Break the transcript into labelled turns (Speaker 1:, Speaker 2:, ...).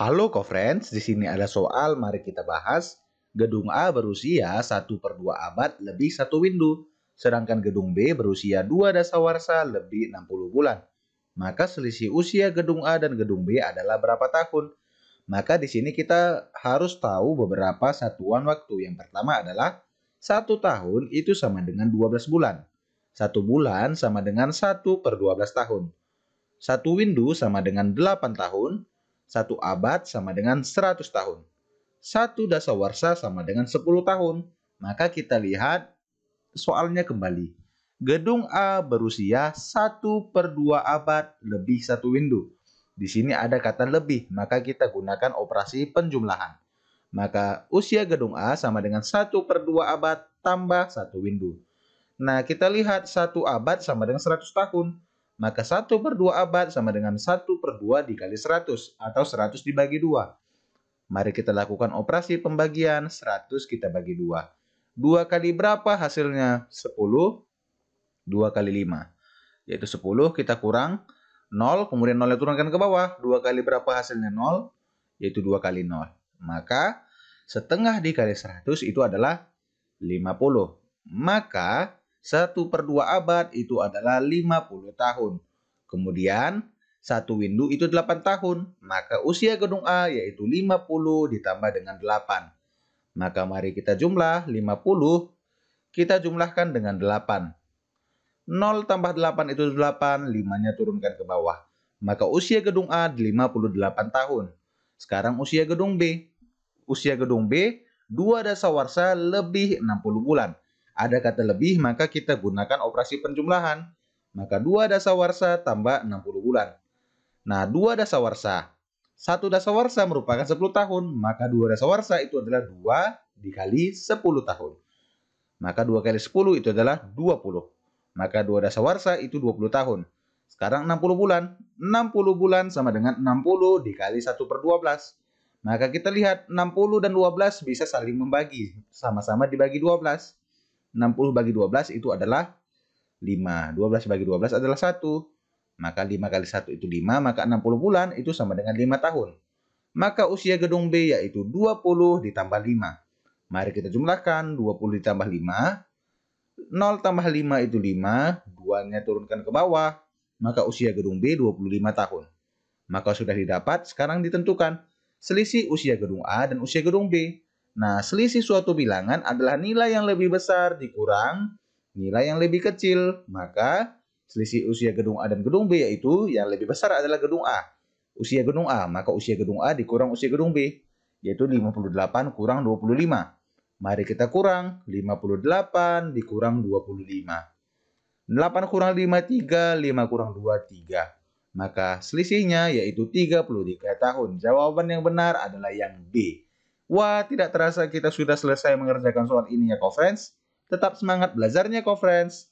Speaker 1: Halo co-friends, di sini ada soal mari kita bahas. Gedung A berusia 1 per 2 abad lebih 1 windu, sedangkan gedung B berusia 2 dasawarsa lebih 60 bulan. Maka selisih usia gedung A dan gedung B adalah berapa tahun? Maka di sini kita harus tahu beberapa satuan waktu. Yang pertama adalah 1 tahun itu sama dengan 12 bulan. 1 bulan sama dengan 1 per 12 tahun. 1 windu sama dengan 8 tahun. Satu abad sama dengan 100 tahun. Satu dasawarsa sama dengan 10 tahun. Maka kita lihat soalnya kembali. Gedung A berusia 1 per 2 abad lebih satu window. Di sini ada kata lebih, maka kita gunakan operasi penjumlahan. Maka usia gedung A sama dengan 1 per 2 abad tambah 1 window. Nah, kita lihat 1 abad sama dengan 100 tahun maka 1 per 2 abad sama dengan 1 per 2 dikali 100 atau 100 dibagi 2. Mari kita lakukan operasi pembagian 100 kita bagi 2. 2 kali berapa hasilnya? 10, 2 kali 5. Yaitu 10 kita kurang 0, kemudian 0 yang turunkan ke bawah. 2 kali berapa hasilnya 0? Yaitu 2 kali 0. Maka setengah dikali 100 itu adalah 50. Maka 1 per 2 abad itu adalah 50 tahun. Kemudian, satu windu itu 8 tahun, maka usia gedung A yaitu 50 ditambah dengan 8. Maka mari kita jumlah 50, kita jumlahkan dengan 8. 0 tambah 8 itu 8, 5-nya turunkan ke bawah. Maka usia gedung A 58 tahun. Sekarang usia gedung B. Usia gedung B, 2 dasawarsa lebih 60 bulan. Ada kata lebih maka kita gunakan operasi penjumlahan. Maka dua dasawarsa tambah 60 bulan. Nah, dua dasawarsa. Satu dasawarsa merupakan 10 tahun, maka dua dasawarsa itu adalah 2 dikali 10 tahun. Maka 2 kali 10 itu adalah 20. Maka dua dasawarsa itu 20 tahun. Sekarang 60 bulan. 60 bulan sama dengan 60 dikali 1 per 12. Maka kita lihat 60 dan 12 bisa saling membagi. Sama-sama dibagi 12. 60 bagi 12 itu adalah 5. 12 bagi 12 adalah 1. Maka 5 kali 1 itu 5, maka 60 bulan itu sama dengan 5 tahun. Maka usia gedung B yaitu 20 ditambah 5. Mari kita jumlahkan 20 ditambah 5. 0 tambah 5 itu 5, 2-nya turunkan ke bawah. Maka usia gedung B 25 tahun. Maka sudah didapat, sekarang ditentukan. Selisih usia gedung A dan usia gedung B. Nah, selisih suatu bilangan adalah nilai yang lebih besar dikurang nilai yang lebih kecil. Maka selisih usia gedung A dan gedung B yaitu yang lebih besar adalah gedung A. Usia gedung A, maka usia gedung A dikurang usia gedung B yaitu 58 kurang 25. Mari kita kurang 58 dikurang 25. 8 kurang 5 3, 5 kurang 2 3. Maka selisihnya yaitu 33 tahun. Jawaban yang benar adalah yang B. Wah, tidak terasa kita sudah selesai mengerjakan soal ini ya, friends. Tetap semangat belajarnya, friends.